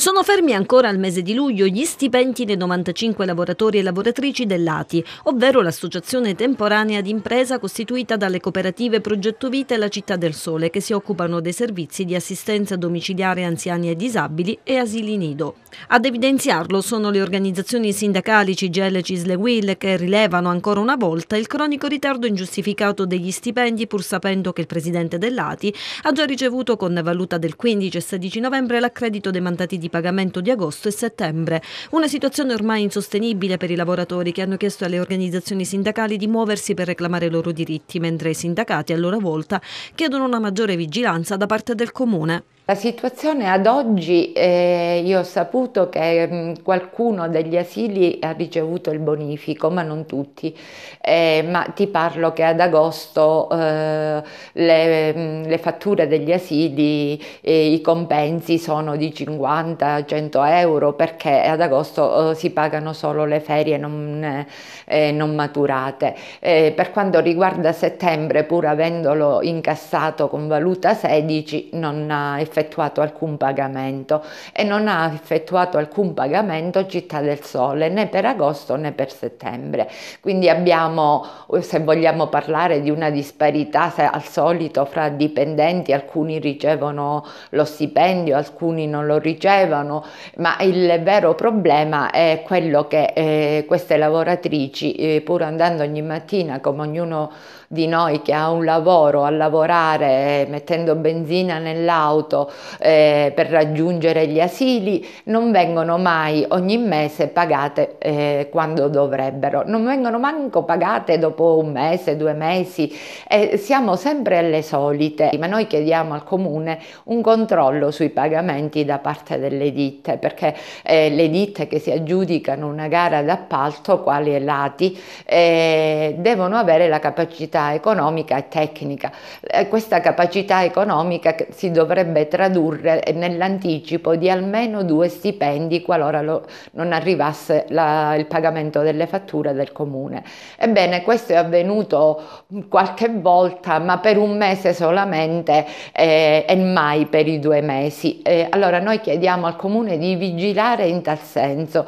Sono fermi ancora al mese di luglio gli stipendi dei 95 lavoratori e lavoratrici dell'ATI, ovvero l'associazione temporanea d'impresa costituita dalle cooperative Progetto Vita e la Città del Sole che si occupano dei servizi di assistenza domiciliare anziani e disabili e asili nido. Ad evidenziarlo sono le organizzazioni sindacali CGL Cisle Will che rilevano ancora una volta il cronico ritardo ingiustificato degli stipendi pur sapendo che il presidente dell'ATI ha già ricevuto con valuta del 15 e 16 novembre l'accredito dei mandati di pagamento di agosto e settembre. Una situazione ormai insostenibile per i lavoratori che hanno chiesto alle organizzazioni sindacali di muoversi per reclamare i loro diritti, mentre i sindacati a loro volta chiedono una maggiore vigilanza da parte del Comune. La situazione ad oggi, eh, io ho saputo che mh, mm, qualcuno degli asili ha ricevuto il bonifico, ma non tutti, eh, ma ti parlo che ad agosto eh, le, mh, mm, le, fatture degli asili, eh, i compensi sono di 50-100 euro perché ad agosto eh, si pagano solo le ferie non, eh, non maturate. per quanto riguarda settembre, pur avendolo incassato con valuta 16, non ha effettuato effettuato alcun pagamento e non ha effettuato alcun pagamento Città del Sole né per agosto né per settembre. Quindi abbiamo, se vogliamo parlare di una disparità al solito fra dipendenti, alcuni ricevono lo stipendio, alcuni non lo ricevono, ma il vero problema è quello che eh, queste lavoratrici, eh, pur andando ogni mattina come ognuno di noi che ha un lavoro a lavorare eh, mettendo benzina nell'auto eh, per raggiungere gli asili non vengono mai ogni mese pagate eh, quando dovrebbero, non vengono manco pagate dopo un mese, due mesi, eh, siamo sempre alle solite, ma noi chiediamo al comune un controllo sui pagamenti da parte delle ditte, perché eh, le ditte che si aggiudicano una gara d'appalto, quali è l'ATI, eh, devono avere la capacità economica e tecnica. questa capacità economica si dovrebbe tradurre nell'anticipo di almeno due stipendi qualora lo, non arrivasse la, il pagamento delle fatture del comune. Ebbene, questo è avvenuto qualche volta, ma per un mese solamente eh, e mai per i due mesi. Eh, allora noi chiediamo al comune di vigilare in tal senso.